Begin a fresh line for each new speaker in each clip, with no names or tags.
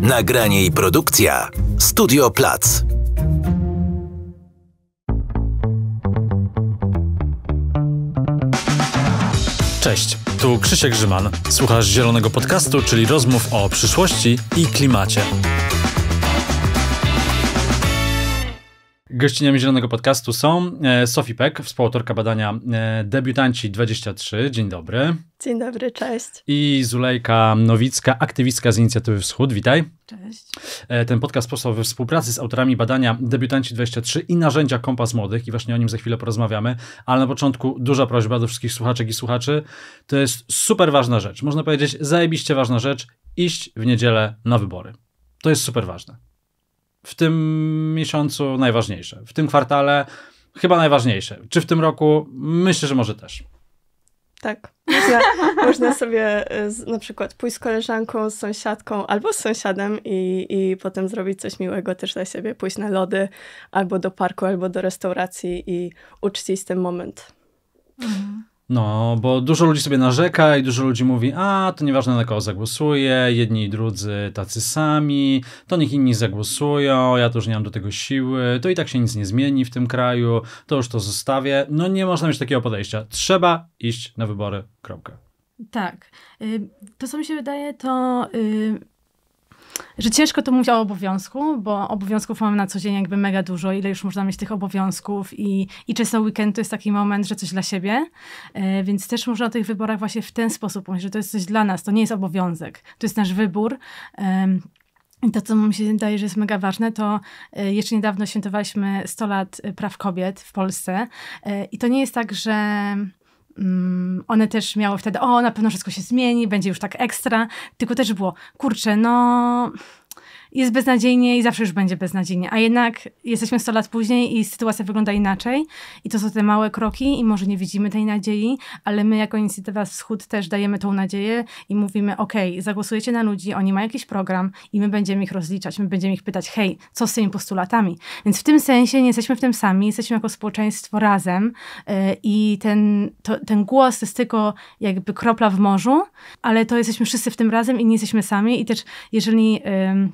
Nagranie i produkcja Studio Plac.
Cześć, tu Krzysiek Grzyman. Słuchasz Zielonego Podcastu, czyli rozmów o przyszłości i klimacie. Gościniami Zielonego Podcastu są e, Sofie Peck, współautorka badania e, Debiutanci 23. Dzień dobry.
Dzień dobry, cześć.
I Zulejka Nowicka, aktywistka z inicjatywy Wschód. Witaj. Cześć. E, ten podcast powstał we współpracy z autorami badania Debiutanci 23 i narzędzia Kompas Młodych i właśnie o nim za chwilę porozmawiamy, ale na początku duża prośba do wszystkich słuchaczek i słuchaczy. To jest super ważna rzecz. Można powiedzieć zajebiście ważna rzecz. Iść w niedzielę na wybory. To jest super ważne w tym miesiącu najważniejsze. W tym kwartale chyba najważniejsze. Czy w tym roku? Myślę, że może też.
Tak. Można, można sobie y, z, na przykład pójść z koleżanką, z sąsiadką albo z sąsiadem i, i potem zrobić coś miłego też dla siebie. Pójść na lody albo do parku, albo do restauracji i uczcić ten moment.
Mhm. No, bo dużo ludzi sobie narzeka i dużo ludzi mówi, a to nieważne na kogo zagłosuję, jedni i drudzy tacy sami, to niech inni zagłosują, ja to już nie mam do tego siły, to i tak się nic nie zmieni w tym kraju, to już to zostawię. No nie można mieć takiego podejścia. Trzeba iść na wybory. Kropka.
Tak. Y, to, co mi się wydaje, to y, że ciężko to mówić o obowiązku, bo obowiązków mamy na co dzień jakby mega dużo, ile już można mieć tych obowiązków i, i często weekend to jest taki moment, że coś dla siebie, e, więc też można o tych wyborach właśnie w ten sposób mówić, że to jest coś dla nas, to nie jest obowiązek, to jest nasz wybór. E, i to, co mi się wydaje, że jest mega ważne, to e, jeszcze niedawno świętowaliśmy 100 lat e, praw kobiet w Polsce. E, I to nie jest tak, że Mm, one też miały wtedy, o, na pewno wszystko się zmieni, będzie już tak ekstra, tylko też było, kurczę, no jest beznadziejnie i zawsze już będzie beznadziejnie. A jednak jesteśmy 100 lat później i sytuacja wygląda inaczej. I to są te małe kroki i może nie widzimy tej nadziei, ale my jako Inicjatywa Wschód też dajemy tą nadzieję i mówimy, ok, zagłosujecie na ludzi, oni mają jakiś program i my będziemy ich rozliczać, my będziemy ich pytać, hej, co z tymi postulatami? Więc w tym sensie nie jesteśmy w tym sami, jesteśmy jako społeczeństwo razem yy, i ten, to, ten głos to jest tylko jakby kropla w morzu, ale to jesteśmy wszyscy w tym razem i nie jesteśmy sami i też jeżeli... Yy,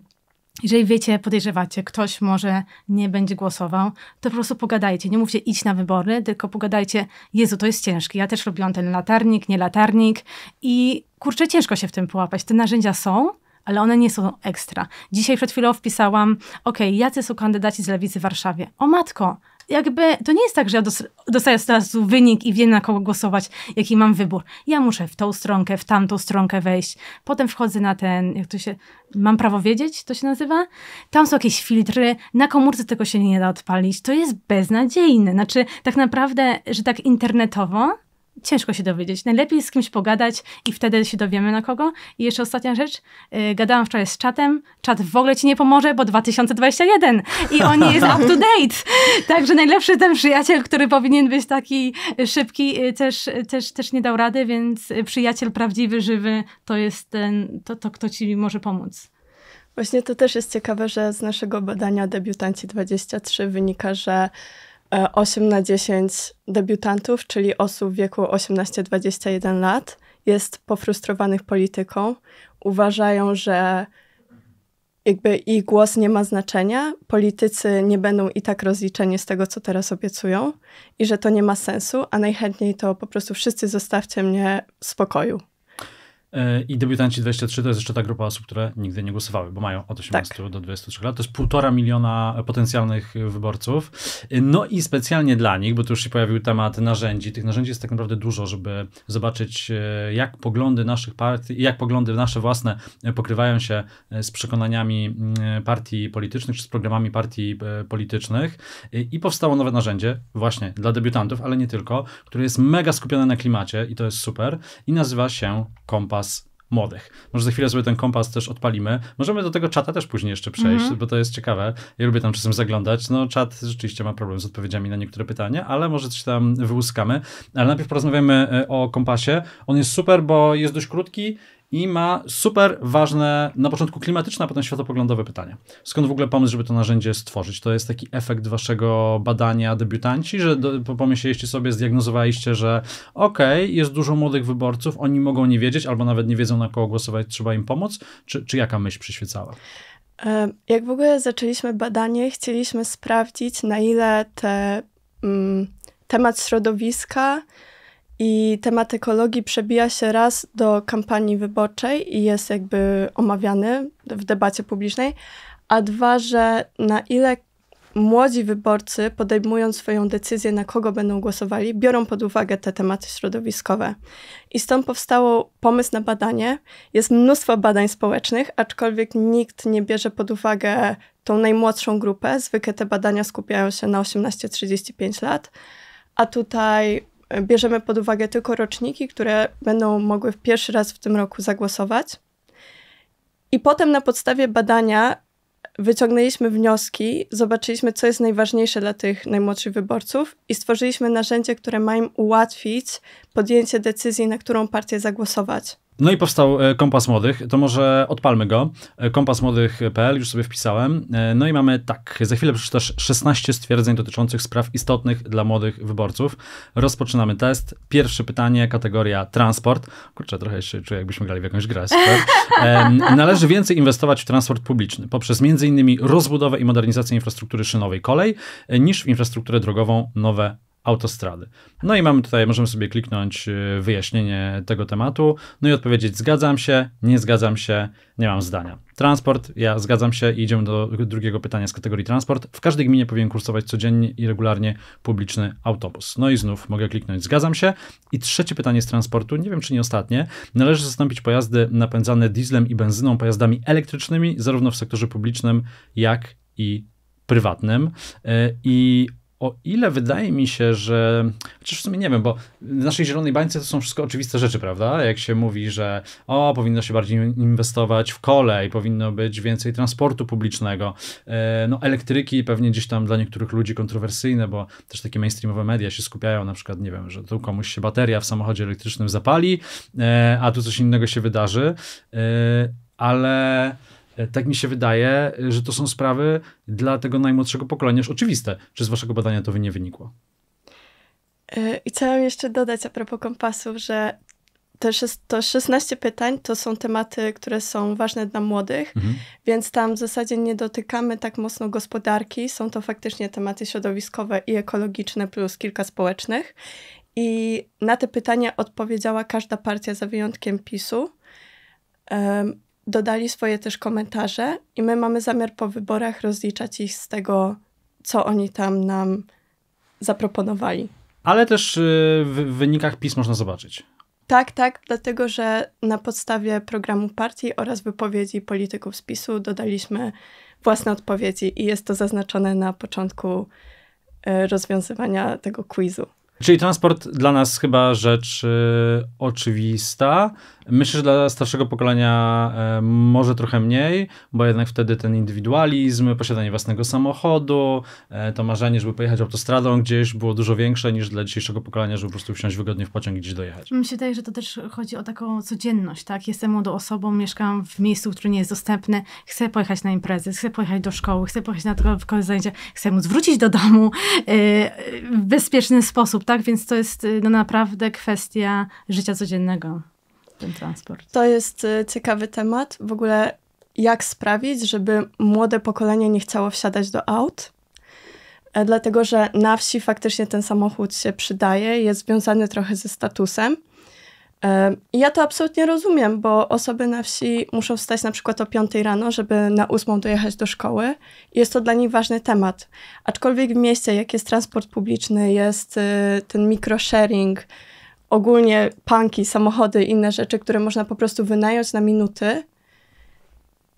jeżeli wiecie, podejrzewacie, ktoś może nie będzie głosował, to po prostu pogadajcie. Nie mówcie idź na wybory, tylko pogadajcie, Jezu, to jest ciężkie. Ja też robiłam ten latarnik, nie latarnik i kurczę, ciężko się w tym połapać. Te narzędzia są, ale one nie są ekstra. Dzisiaj przed chwilą wpisałam, ok, jacy są kandydaci z lewicy w Warszawie? O matko, jakby to nie jest tak, że ja dostaję z razu wynik i wiem na kogo głosować, jaki mam wybór. Ja muszę w tą stronkę, w tamtą stronkę wejść. Potem wchodzę na ten, jak to się, mam prawo wiedzieć, to się nazywa. Tam są jakieś filtry, na komórce tego się nie da odpalić. To jest beznadziejne. Znaczy, tak naprawdę, że tak internetowo ciężko się dowiedzieć. Najlepiej z kimś pogadać i wtedy się dowiemy na kogo. I jeszcze ostatnia rzecz. Y, gadałam wczoraj z czatem. Czat w ogóle ci nie pomoże, bo 2021 i on nie jest up to date. Także najlepszy ten przyjaciel, który powinien być taki szybki, y, też, y, też, też nie dał rady, więc przyjaciel prawdziwy, żywy to jest ten, to, to kto ci może pomóc.
Właśnie to też jest ciekawe, że z naszego badania debiutanci 23 wynika, że 8 e, na 10 debiutantów, czyli osób w wieku 18-21 lat, jest pofrustrowanych polityką. Uważają, że jakby ich głos nie ma znaczenia, politycy nie będą i tak rozliczeni z tego, co teraz obiecują i że to nie ma sensu, a najchętniej to po prostu wszyscy zostawcie mnie w spokoju.
E, I debiutanci 23 to jest jeszcze ta grupa osób, które nigdy nie głosowały, bo mają od 18 tak. do 23 lat. To jest półtora miliona potencjalnych wyborców. E, no i specjalnie dla nich, bo tu już się pojawił temat narzędzi. Tych narzędzi jest tak naprawdę dużo, żeby zobaczyć, e, jak poglądy naszych partii, jak poglądy nasze własne pokrywają się z przekonaniami mm, partii politycznych czy z programami partii politycznych. I powstało nowe narzędzie, właśnie dla debiutantów, ale nie tylko, które jest mega skupione na klimacie i to jest super. I nazywa się Kompas młodych. Może za chwilę sobie ten kompas też odpalimy. Możemy do tego czata też później jeszcze przejść, mm -hmm. bo to jest ciekawe. Ja lubię tam czasem zaglądać. No czat rzeczywiście ma problem z odpowiedziami na niektóre pytania, ale może coś tam wyłuskamy. Ale najpierw porozmawiamy e, o kompasie. On jest super, bo jest dość krótki i ma super ważne, na początku klimatyczne, a potem światopoglądowe pytanie. Skąd w ogóle pomysł, żeby to narzędzie stworzyć? To jest taki efekt waszego badania debiutanci, że do, pomyśleliście sobie, zdiagnozowaliście, że okej, okay, jest dużo młodych wyborców, oni mogą nie wiedzieć, albo nawet nie wiedzą na kogo głosować, trzeba im pomóc? Czy, czy jaka myśl przyświecała?
E, jak w ogóle zaczęliśmy badanie, chcieliśmy sprawdzić, na ile te, mm, temat środowiska i temat ekologii przebija się raz do kampanii wyborczej i jest jakby omawiany w debacie publicznej, a dwa, że na ile młodzi wyborcy, podejmując swoją decyzję, na kogo będą głosowali, biorą pod uwagę te tematy środowiskowe. I stąd powstało pomysł na badanie. Jest mnóstwo badań społecznych, aczkolwiek nikt nie bierze pod uwagę tą najmłodszą grupę. Zwykle te badania skupiają się na 18-35 lat, a tutaj bierzemy pod uwagę tylko roczniki, które będą mogły pierwszy raz w tym roku zagłosować. I potem na podstawie badania wyciągnęliśmy wnioski, zobaczyliśmy, co jest najważniejsze dla tych najmłodszych wyborców i stworzyliśmy narzędzie, które ma im ułatwić podjęcie decyzji, na którą partię zagłosować.
No i powstał e, Kompas Młodych, to może odpalmy go. E, Kompasmłodych.pl, już sobie wpisałem. E, no i mamy tak, za chwilę przeczytasz 16 stwierdzeń dotyczących spraw istotnych dla młodych wyborców. Rozpoczynamy test. Pierwsze pytanie, kategoria transport. Kurczę, trochę się czuję, jakbyśmy grali w jakąś grę. Super. Należy więcej inwestować w transport publiczny poprzez m.in. rozbudowę i modernizację infrastruktury szynowej kolej niż w infrastrukturę drogową nowe autostrady. No i mamy tutaj, możemy sobie kliknąć y, wyjaśnienie tego tematu, no i odpowiedzieć zgadzam się, nie zgadzam się, nie mam zdania. Transport, ja zgadzam się i idziemy do drugiego pytania z kategorii transport. W każdej gminie powinien kursować codziennie i regularnie publiczny autobus. No i znów mogę kliknąć zgadzam się. I trzecie pytanie z transportu, nie wiem czy nie ostatnie, należy zastąpić pojazdy napędzane dieslem i benzyną pojazdami elektrycznymi, zarówno w sektorze publicznym, jak i prywatnym. Y, I o ile wydaje mi się, że. Chociaż w sumie nie wiem, bo w naszej zielonej bańce to są wszystko oczywiste rzeczy, prawda? Jak się mówi, że o, powinno się bardziej inwestować w kolej, powinno być więcej transportu publicznego. E, no, elektryki pewnie gdzieś tam dla niektórych ludzi kontrowersyjne, bo też takie mainstreamowe media się skupiają, na przykład, nie wiem, że tu komuś się bateria w samochodzie elektrycznym zapali, e, a tu coś innego się wydarzy. E, ale E, tak mi się wydaje, e, że to są sprawy dla tego najmłodszego pokolenia już oczywiste. Czy z waszego badania to nie wynikło?
E, I chciałam jeszcze dodać a propos kompasów, że te to 16 pytań to są tematy, które są ważne dla młodych, mhm. więc tam w zasadzie nie dotykamy tak mocno gospodarki. Są to faktycznie tematy środowiskowe i ekologiczne, plus kilka społecznych. I na te pytania odpowiedziała każda partia za wyjątkiem PiSu dodali swoje też komentarze i my mamy zamiar po wyborach rozliczać ich z tego, co oni tam nam zaproponowali.
Ale też y, w wynikach PiS można zobaczyć.
Tak, tak, dlatego że na podstawie programu partii oraz wypowiedzi polityków z PiSu dodaliśmy własne odpowiedzi i jest to zaznaczone na początku y, rozwiązywania tego quizu.
Czyli transport dla nas chyba rzecz y, oczywista. Myślę, że dla starszego pokolenia e, może trochę mniej, bo jednak wtedy ten indywidualizm, posiadanie własnego samochodu, e, to marzenie, żeby pojechać autostradą gdzieś było dużo większe niż dla dzisiejszego pokolenia, żeby po prostu wsiąść wygodnie w pociąg i gdzieś dojechać.
Mi się wydaje, że to też chodzi o taką codzienność, tak? Jestem młodą osobą, mieszkam w miejscu, które nie jest dostępne, chcę pojechać na imprezy, chcę pojechać do szkoły, chcę pojechać na w zajęcia, chcę móc wrócić do domu e, w bezpieczny sposób, tak? Więc to jest no, naprawdę kwestia życia codziennego ten transport?
To jest y, ciekawy temat. W ogóle jak sprawić, żeby młode pokolenie nie chciało wsiadać do aut? E, dlatego, że na wsi faktycznie ten samochód się przydaje, jest związany trochę ze statusem. E, I ja to absolutnie rozumiem, bo osoby na wsi muszą wstać na przykład o 5 rano, żeby na 8 dojechać do szkoły. Jest to dla nich ważny temat. Aczkolwiek w mieście, jak jest transport publiczny, jest y, ten mikrosharing, ogólnie panki, samochody, inne rzeczy, które można po prostu wynająć na minuty,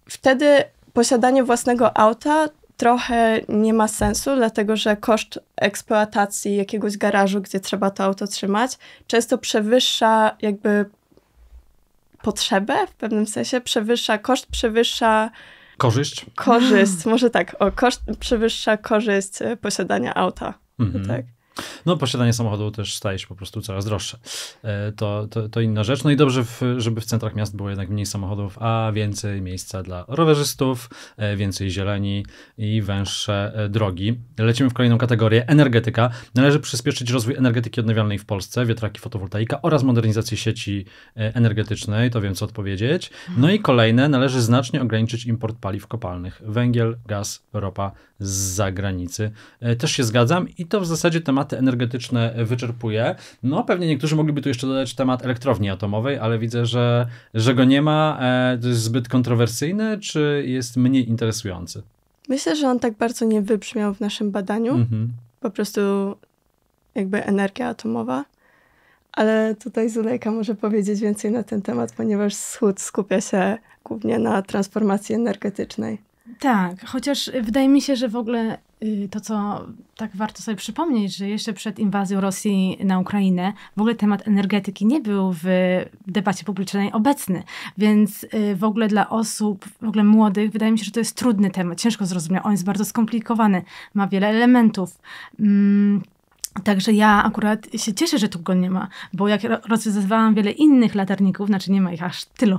wtedy posiadanie własnego auta trochę nie ma sensu, dlatego że koszt eksploatacji jakiegoś garażu, gdzie trzeba to auto trzymać, często przewyższa jakby potrzebę w pewnym sensie, przewyższa koszt, przewyższa.
Korzyść? Korzyść,
może tak. O, koszt przewyższa korzyść e, posiadania auta.
Mhm. Tak. No, posiadanie samochodu też staje się po prostu coraz droższe. E, to, to, to inna rzecz. No i dobrze, w, żeby w centrach miast było jednak mniej samochodów, a więcej miejsca dla rowerzystów, e, więcej zieleni i węższe e, drogi. Lecimy w kolejną kategorię. Energetyka. Należy przyspieszyć rozwój energetyki odnawialnej w Polsce, wiatraki, fotowoltaika oraz modernizację sieci energetycznej. To wiem, co odpowiedzieć. No i kolejne. Należy znacznie ograniczyć import paliw kopalnych. Węgiel, gaz, ropa z zagranicy. Też się zgadzam i to w zasadzie temat tematy energetyczne wyczerpuje. No pewnie niektórzy mogliby tu jeszcze dodać temat elektrowni atomowej, ale widzę, że, że go nie ma. E, to jest zbyt kontrowersyjny, czy jest mniej interesujący?
Myślę, że on tak bardzo nie wybrzmiał w naszym badaniu. Mhm. Po prostu jakby energia atomowa. Ale tutaj Zulejka może powiedzieć więcej na ten temat, ponieważ wschód skupia się głównie na transformacji energetycznej.
Tak, chociaż wydaje mi się, że w ogóle Y, to, co tak warto sobie przypomnieć, że jeszcze przed inwazją Rosji na Ukrainę w ogóle temat energetyki nie był w debacie publicznej obecny, więc y, w ogóle dla osób, w ogóle młodych, wydaje mi się, że to jest trudny temat, ciężko zrozumieć. On jest bardzo skomplikowany, ma wiele elementów. Mm. Także ja akurat się cieszę, że tu go nie ma, bo jak rozwiązywałam wiele innych latarników, znaczy nie ma ich aż tylu.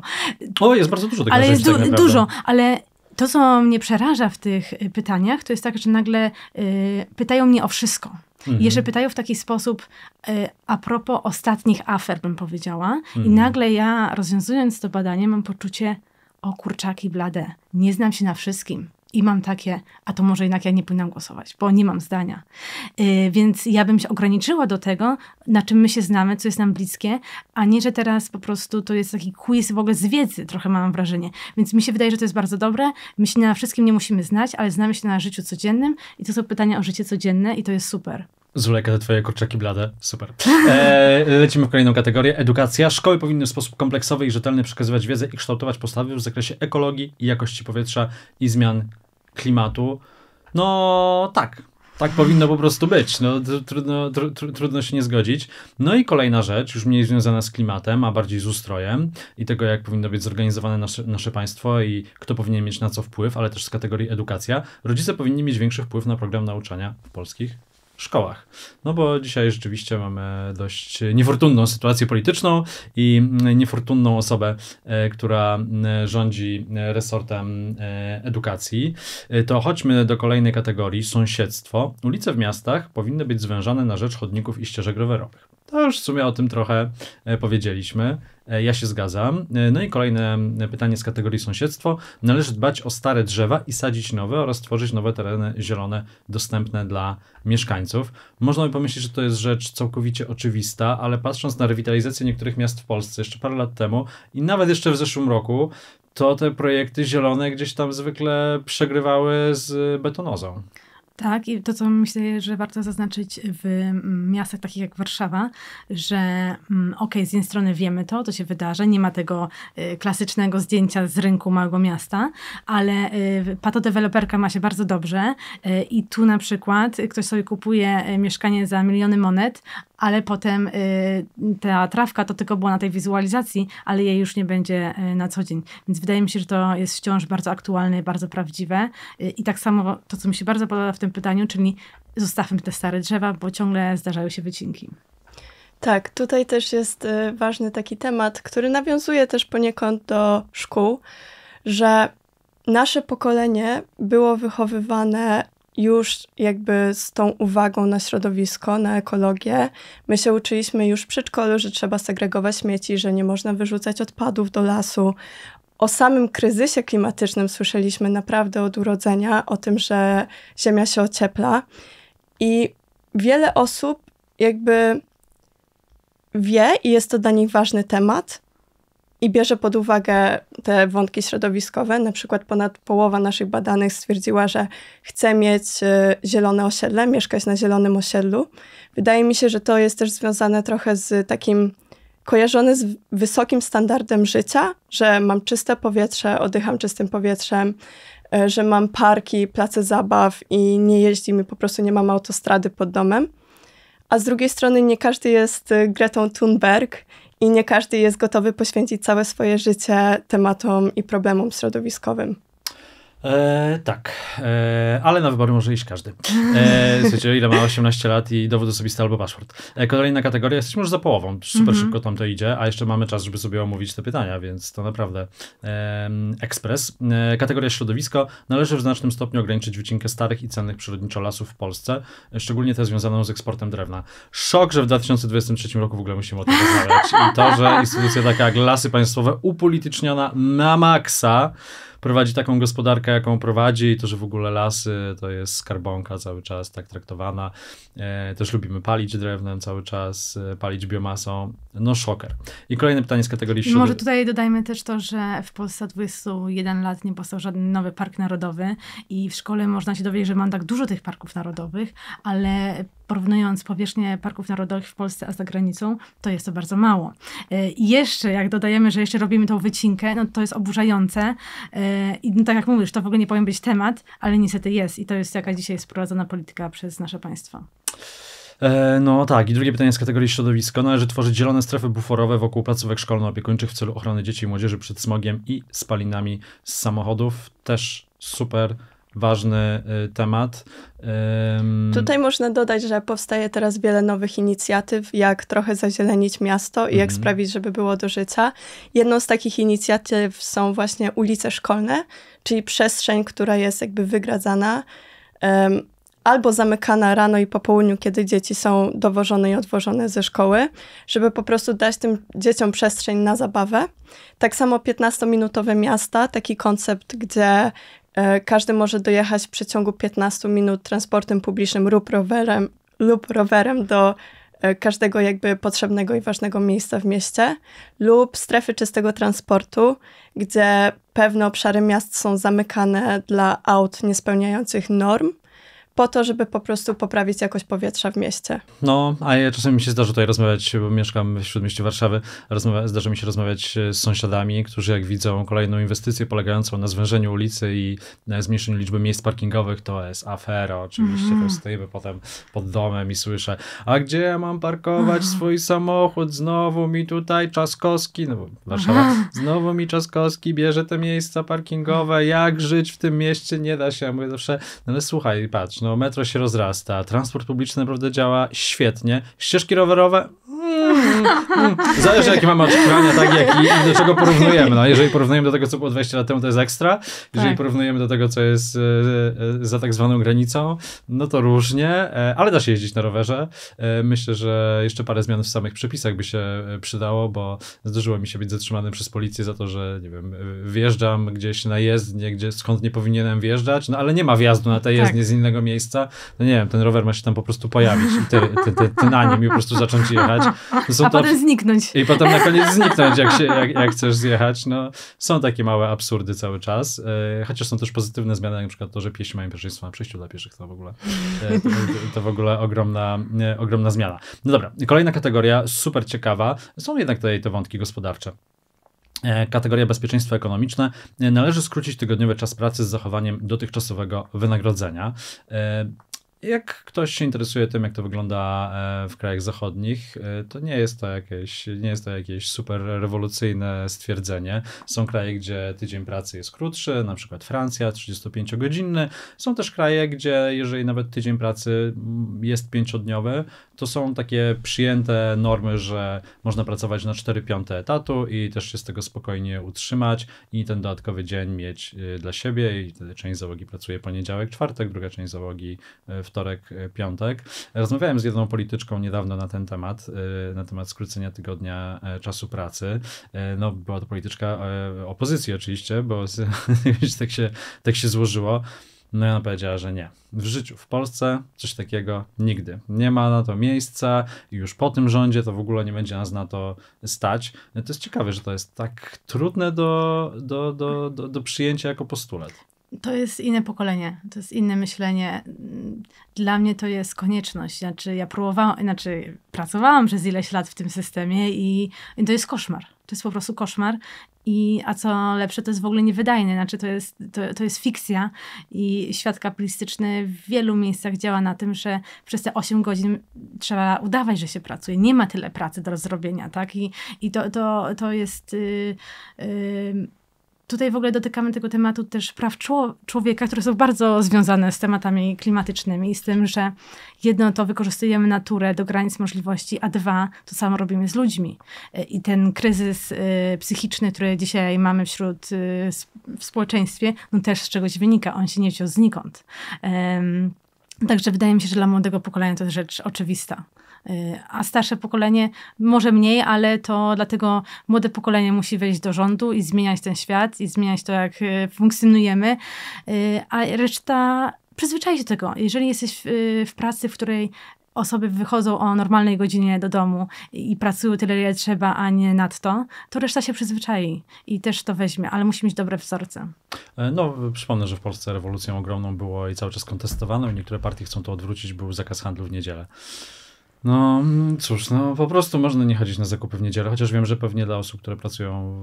O, jest bardzo dużo takich Ale jest du tak dużo,
ale to, co mnie przeraża w tych y, pytaniach, to jest tak, że nagle y, pytają mnie o wszystko.
Mhm. Jeszcze pytają
w taki sposób y, a propos ostatnich afer, bym powiedziała. Mhm. I nagle ja, rozwiązując to badanie, mam poczucie, o kurczaki blade, nie znam się na wszystkim. I mam takie, a to może jednak ja nie powinnam głosować, bo nie mam zdania. Y, więc ja bym się ograniczyła do tego, na czym my się znamy, co jest nam bliskie, a nie, że teraz po prostu to jest taki quiz w ogóle z wiedzy, trochę mam wrażenie. Więc mi się wydaje, że to jest bardzo dobre. My się na wszystkim nie musimy znać, ale znamy się na życiu codziennym i to są pytania o życie codzienne i to jest
super. Zuleka, te twoje kurczaki blade. Super. E, lecimy w kolejną kategorię. Edukacja. Szkoły powinny w sposób kompleksowy i rzetelny przekazywać wiedzę i kształtować postawy w zakresie ekologii i jakości powietrza i zmian klimatu. No tak. Tak powinno po prostu być. No, trudno, tr tr trudno się nie zgodzić. No i kolejna rzecz, już mniej związana z klimatem, a bardziej z ustrojem i tego, jak powinno być zorganizowane nasze, nasze państwo i kto powinien mieć na co wpływ, ale też z kategorii edukacja. Rodzice powinni mieć większy wpływ na program nauczania polskich szkołach. No bo dzisiaj rzeczywiście mamy dość niefortunną sytuację polityczną i niefortunną osobę, e, która e, rządzi resortem e, edukacji. To chodźmy do kolejnej kategorii sąsiedztwo. Ulice w miastach powinny być zwężane na rzecz chodników i ścieżek rowerowych. To już w sumie o tym trochę e, powiedzieliśmy. E, ja się zgadzam. E, no i kolejne pytanie z kategorii sąsiedztwo. Należy dbać o stare drzewa i sadzić nowe oraz tworzyć nowe tereny zielone dostępne dla mieszkańców. Można by pomyśleć, że to jest rzecz całkowicie oczywista, ale patrząc na rewitalizację niektórych miast w Polsce jeszcze parę lat temu i nawet jeszcze w zeszłym roku, to te projekty zielone gdzieś tam zwykle przegrywały z betonozą.
Tak, i to, co myślę, że warto zaznaczyć w miastach takich jak Warszawa, że mm, okej, okay, z jednej strony wiemy to, to się wydarzy, nie ma tego y, klasycznego zdjęcia z rynku małego miasta, ale y, patodeweloperka ma się bardzo dobrze y, i tu na przykład ktoś sobie kupuje mieszkanie za miliony monet, ale potem y, ta trawka to tylko była na tej wizualizacji, ale jej już nie będzie y, na co dzień. Więc wydaje mi się, że to jest wciąż bardzo aktualne bardzo prawdziwe. Y, I tak samo to, co mi się bardzo podoba w tym pytaniu, czyli zostawmy te stare drzewa, bo ciągle zdarzają się wycinki.
Tak, tutaj też jest ważny taki temat, który nawiązuje też poniekąd do szkół, że nasze pokolenie było wychowywane już jakby z tą uwagą na środowisko, na ekologię. My się uczyliśmy już w przedszkolu, że trzeba segregować śmieci, że nie można wyrzucać odpadów do lasu. O samym kryzysie klimatycznym słyszeliśmy naprawdę od urodzenia, o tym, że Ziemia się ociepla. I wiele osób jakby wie i jest to dla nich ważny temat, i bierze pod uwagę te wątki środowiskowe. Na przykład ponad połowa naszych badanych stwierdziła, że chce mieć y, zielone osiedle, mieszkać na zielonym osiedlu. Wydaje mi się, że to jest też związane trochę z takim kojarzone z wysokim standardem życia, że mam czyste powietrze, oddycham czystym powietrzem, y, że mam parki, place zabaw i nie jeździ mi, po prostu nie mam autostrady pod domem. A z drugiej strony nie każdy jest y, Gretą Thunberg i nie każdy jest gotowy poświęcić całe swoje życie tematom i problemom środowiskowym.
E, tak, e, ale na wybory może iść każdy. E, słuchajcie, ile ma 18 lat i dowód osobisty albo paszport. E, kolejna kategoria, jesteśmy już za połową, super mm -hmm. szybko tam to idzie, a jeszcze mamy czas, żeby sobie omówić te pytania, więc to naprawdę e, ekspres. E, kategoria środowisko należy w znacznym stopniu ograniczyć wycinkę starych i cennych przyrodniczo lasów w Polsce, szczególnie te związane z eksportem drewna. Szok, że w 2023 roku w ogóle musimy o tym rozmawiać. I to, że instytucja taka jak Lasy Państwowe upolityczniona na maksa, prowadzi taką gospodarkę, jaką prowadzi i to, że w ogóle lasy to jest skarbonka cały czas tak traktowana. E, też lubimy palić drewnem cały czas, e, palić biomasą. No szoker. I kolejne pytanie z kategorii siódmej. Może
tutaj dodajmy też to, że w Polsce od 21 lat nie powstał żaden nowy park narodowy i w szkole można się dowiedzieć, że mam tak dużo tych parków narodowych, ale porównując powierzchnię parków narodowych w Polsce a za granicą, to jest to bardzo mało. E, I jeszcze, jak dodajemy, że jeszcze robimy tą wycinkę, no to jest oburzające. E, I no, tak jak mówisz, to w ogóle nie powinien być temat, ale niestety jest. I to jest jaka dzisiaj jest prowadzona polityka przez nasze państwo.
E, no tak, i drugie pytanie z kategorii środowisko. Należy tworzyć zielone strefy buforowe wokół placówek szkolno-opiekuńczych w celu ochrony dzieci i młodzieży przed smogiem i spalinami z samochodów. Też super ważny y, temat. Tutaj
można dodać, że powstaje teraz wiele nowych inicjatyw, jak trochę zazielenić miasto i jak mhm. sprawić, żeby było do życia. Jedną z takich inicjatyw są właśnie ulice szkolne, czyli przestrzeń, która jest jakby wygradzana albo zamykana rano i po południu, kiedy dzieci są dowożone i odwożone ze szkoły, żeby po prostu dać tym dzieciom przestrzeń na zabawę. Tak samo 15-minutowe miasta, taki koncept, gdzie E, każdy może dojechać w przeciągu 15 minut transportem publicznym lub rowerem, lub rowerem do e, każdego jakby potrzebnego i ważnego miejsca w mieście lub strefy czystego transportu, gdzie pewne obszary miast są zamykane dla aut niespełniających norm po to, żeby po prostu poprawić jakość powietrza w mieście.
No, a ja czasami mi się zdarza tutaj rozmawiać, bo mieszkam w śródmieście Warszawy, rozmawia, zdarza mi się rozmawiać e, z sąsiadami, którzy jak widzą kolejną inwestycję polegającą na zwężeniu ulicy i e, zmniejszeniu liczby miejsc parkingowych, to jest afera oczywiście, mm. to stoimy potem pod domem i słyszę, a gdzie ja mam parkować mhm. swój samochód? Znowu mi tutaj Czaskowski, no bo Warszawa, mhm. znowu mi Czaskowski bierze te miejsca parkingowe, jak żyć w tym mieście? Nie da się. Ja mówię zawsze, no ale słuchaj, patrz, no no metro się rozrasta, transport publiczny naprawdę działa świetnie, ścieżki rowerowe
Mm. Zależy jakie mamy oczekiwania, tak jak i, do czego porównujemy. No,
jeżeli porównujemy do tego, co było 20 lat temu, to jest ekstra. Jeżeli tak. porównujemy do tego, co jest e, e, za tak zwaną granicą, no to różnie, e, ale da się jeździć na rowerze. myślę, że jeszcze parę zmian w samych przepisach by się przydało, bo zdarzyło mi się być zatrzymanym przez policję za to, że nie wiem, wjeżdżam gdzieś na jezdnię, gdzie, skąd nie powinienem wjeżdżać, no ale nie ma wjazdu na tę jezdnię tak. z innego miejsca. No nie wiem, ten rower ma się tam po prostu pojawić i ty, ty, ty, ty na nim i po prostu zacząć jechać. Są a potem zniknąć. I potem na koniec zniknąć, jak, się, jak, jak chcesz zjechać. No, są takie małe absurdy cały czas, e, chociaż są też pozytywne zmiany, na przykład to, że pieści mają pierwszeństwo na przejściu dla pieszych, to w ogóle, e, to, to, w ogóle ogromna, e, ogromna zmiana. No dobra, kolejna kategoria, super ciekawa. Są jednak tutaj te wątki gospodarcze. E, kategoria bezpieczeństwo ekonomiczne. E, należy skrócić tygodniowy czas pracy z zachowaniem dotychczasowego wynagrodzenia. E, jak ktoś się interesuje tym, jak to wygląda e, w krajach zachodnich, e, to nie jest to jakieś, nie jest to jakieś super rewolucyjne stwierdzenie. Są kraje, gdzie tydzień pracy jest krótszy, na przykład Francja 35-godzinny. Są też kraje, gdzie jeżeli nawet tydzień pracy mm, jest pięciodniowy, to są takie przyjęte normy, że można pracować na 4-5 etatu i też się z tego spokojnie utrzymać i ten dodatkowy dzień mieć e, dla siebie i wtedy część załogi pracuje poniedziałek, czwartek, druga część załogi w wtorek, e, piątek. Rozmawiałem z jedną polityczką niedawno na ten temat, e, na temat skrócenia tygodnia e, czasu pracy. No, była to polityczka opozycji oczywiście, bo tak się, tak się złożyło. No i ona powiedziała, że nie. W życiu, w Polsce coś takiego nigdy. Nie ma na to miejsca i już po tym rządzie to w ogóle nie będzie nas na to stać. No, to jest ciekawe, że to jest tak trudne do, do, do, do, do przyjęcia jako postulat
to jest inne pokolenie, to jest inne myślenie. Dla mnie to jest konieczność. Znaczy, ja próbowałam, znaczy, pracowałam przez ileś lat w tym systemie i, i to jest koszmar. To jest po prostu koszmar. I, a co lepsze, to jest w ogóle niewydajne, znaczy to jest, to, to jest fikcja i świat kapitalistyczny w wielu miejscach działa na tym, że przez te 8 godzin trzeba udawać, że się pracuje. Nie ma tyle pracy do zrobienia, tak? I, i to, to, to jest... Yy, yy, Tutaj w ogóle dotykamy tego tematu też praw człowieka, które są bardzo związane z tematami klimatycznymi i z tym, że jedno to wykorzystujemy naturę do granic możliwości, a dwa to samo robimy z ludźmi. I ten kryzys y, psychiczny, który dzisiaj mamy wśród y, w społeczeństwie, no też z czegoś wynika, on się nie wziął znikąd. Także wydaje mi się, że dla młodego pokolenia to rzecz oczywista. Y, a starsze pokolenie może mniej, ale to dlatego młode pokolenie musi wejść do rządu i zmieniać ten świat i zmieniać to, jak y, funkcjonujemy, y, a reszta przyzwyczai się do tego. Jeżeli jesteś w pracy, w której osoby wychodzą o normalnej godzinie do domu i pracują tyle, ile trzeba, a nie nadto, to reszta się przyzwyczai i też to weźmie, ale musi mieć dobre wzorce.
E, no, przypomnę, że w Polsce rewolucją ogromną było i cały czas kontestowaną i niektóre partie chcą to odwrócić, był zakaz handlu w niedzielę. No mm, cóż, no po prostu można nie chodzić na zakupy w niedzielę, chociaż wiem, że pewnie dla osób, które pracują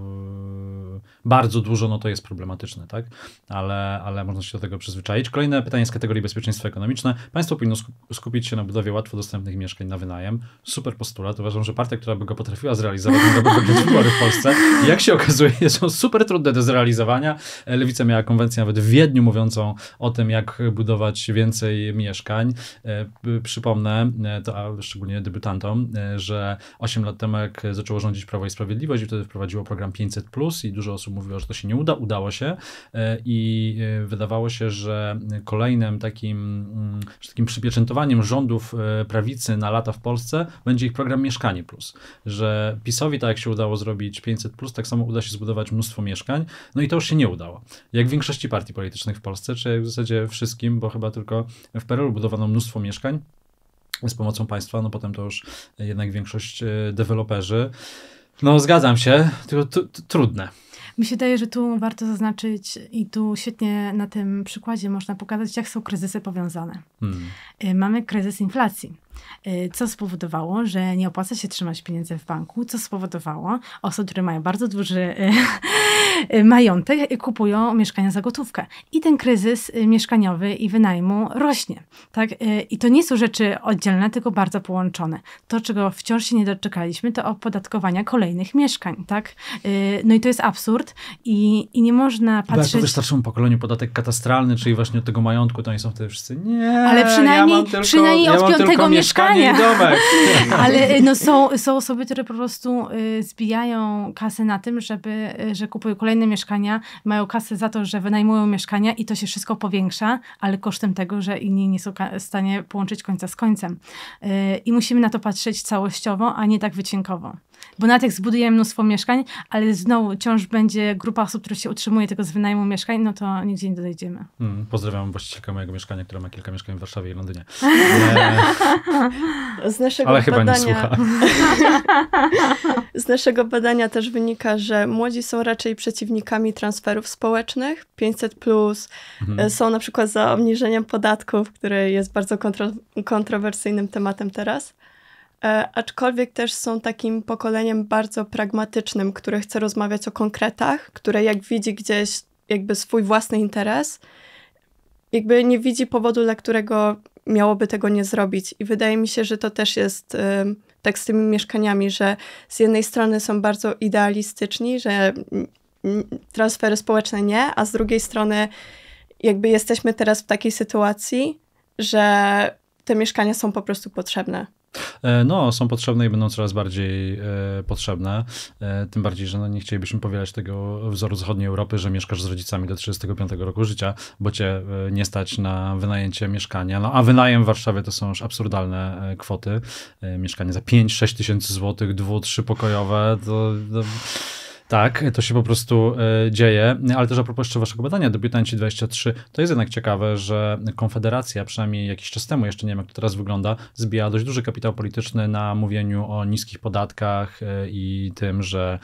yy, bardzo dużo, no to jest problematyczne, tak? Ale, ale można się do tego przyzwyczaić. Kolejne pytanie z kategorii bezpieczeństwa ekonomiczne. Państwo powinno skupić się na budowie łatwo dostępnych mieszkań na wynajem. Super postulat. Uważam, że partia, która by go potrafiła zrealizować, mogłaby wygrać wybory w Polsce. jak się okazuje, są super trudne do zrealizowania. Lewica miała konwencję nawet w Wiedniu mówiącą o tym, jak budować więcej mieszkań. E, przypomnę, e, to szczególnie debiutantom, e, że 8 lat temu jak zaczęło rządzić Prawo i Sprawiedliwość i wtedy wprowadziło program 500 plus i dużo osób mówiło, że to się nie uda, udało się e, i e, wydawało się, że kolejnym takim, mm, takim przypieczętowaniem rządów prawicy na lata w Polsce będzie ich program Mieszkanie Plus, że PiSowi tak jak się udało zrobić 500 plus, tak samo uda się zbudować mnóstwo mieszkań, no i to już się nie udało. Jak w większości partii politycznych w Polsce, czy w zasadzie wszystkim, bo chyba tylko w PRL budowano mnóstwo mieszkań, z pomocą państwa, no potem to już jednak większość e, deweloperzy. No zgadzam się, tylko trudne.
Mi się wydaje, że tu warto zaznaczyć i tu świetnie na tym przykładzie można pokazać, jak są kryzysy powiązane. Hmm. E, mamy kryzys inflacji. Y, co spowodowało, że nie opłaca się trzymać pieniędzy w banku, co spowodowało osoby, które mają bardzo duży y, y, majątek, kupują mieszkania za gotówkę. I ten kryzys mieszkaniowy i wynajmu rośnie. Tak? I to nie są rzeczy oddzielne, tylko bardzo połączone. To, czego wciąż się nie doczekaliśmy, to opodatkowania kolejnych mieszkań. Tak? No i to jest absurd i, i nie można no tak, patrzeć... Ale to też
starszemu pokoleniu podatek katastralny, czyli właśnie od tego majątku, to oni są wtedy wszyscy, nie, Ale przynajmniej, ja tylko, przynajmniej od ja piątego mieszkania mieszkanie i domek. Ale y, no,
są, są osoby, które po prostu y, zbijają kasę na tym, żeby, y, że kupują kolejne mieszkania, mają kasę za to, że wynajmują mieszkania i to się wszystko powiększa, ale kosztem tego, że inni nie są w stanie połączyć końca z końcem. I musimy na to patrzeć całościowo, a nie tak wycinkowo bo na tych zbudujemy mnóstwo mieszkań, ale znowu wciąż będzie grupa osób, które się utrzymuje tego z wynajmu mieszkań, no to nigdzie nie
dojdziemy.
Mm, pozdrawiam właścicielkę mojego mieszkania, która ma kilka mieszkań w Warszawie i Londynie.
Z naszego ale badania... chyba nie słucha. z naszego badania też wynika, że młodzi są raczej przeciwnikami transferów społecznych, 500+, plus, mhm. e, są na przykład za obniżeniem podatków, który jest bardzo kontro kontrowersyjnym tematem teraz. E, aczkolwiek też są takim pokoleniem bardzo pragmatycznym, które chce rozmawiać o konkretach, które jak widzi gdzieś jakby swój własny interes, jakby nie widzi powodu, dla którego miałoby tego nie zrobić. I wydaje mi się, że to też jest e, tak z tymi mieszkaniami, że z jednej strony są bardzo idealistyczni, że transfery społeczne nie, a z drugiej strony jakby jesteśmy teraz w takiej sytuacji, że te mieszkania są po prostu potrzebne.
E, no, są potrzebne i będą coraz bardziej e, potrzebne. E, tym bardziej, że no, nie chcielibyśmy powielać tego wzoru zachodniej Europy, że mieszkasz z rodzicami do 35 roku życia, bo cię nie stać na wynajęcie mieszkania. No, a wynajem w Warszawie to są już absurdalne kwoty. Mieszkanie za 5-6 tysięcy złotych, dwu, pokojowe, to, to tak, to się po prostu y, dzieje, ale też a propos jeszcze waszego badania, debiutanci 23, to jest jednak ciekawe, że Konfederacja, przynajmniej jakiś czas temu, jeszcze nie wiem jak to teraz wygląda, zbija dość duży kapitał polityczny na mówieniu o niskich podatkach y, i tym, że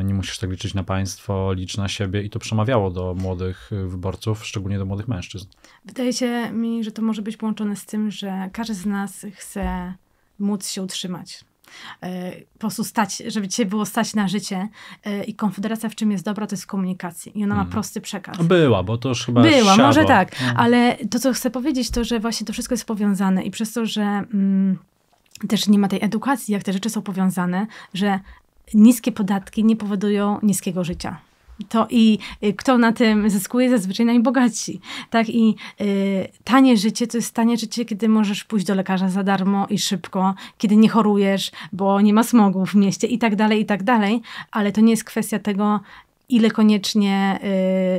y, nie musisz tak liczyć na państwo, licz na siebie i to przemawiało do młodych wyborców, szczególnie do młodych mężczyzn. Wydaje
się mi, że to może być połączone z tym, że każdy z nas chce móc się utrzymać E, po prostu stać, żeby cię było stać na życie. E, I Konfederacja w czym jest dobra, to jest w komunikacji. I ona ma mhm. prosty przekaz. Była, bo to już chyba Była, siadło. może tak. Mhm. Ale to, co chcę powiedzieć, to, że właśnie to wszystko jest powiązane i przez to, że mm, też nie ma tej edukacji, jak te rzeczy są powiązane, że niskie podatki nie powodują niskiego życia to i y, kto na tym zyskuje? Zazwyczaj najbogaci. Tak? I y, tanie życie to jest tanie życie, kiedy możesz pójść do lekarza za darmo i szybko, kiedy nie chorujesz, bo nie ma smogu w mieście i tak dalej, i tak dalej. Ale to nie jest kwestia tego, ile koniecznie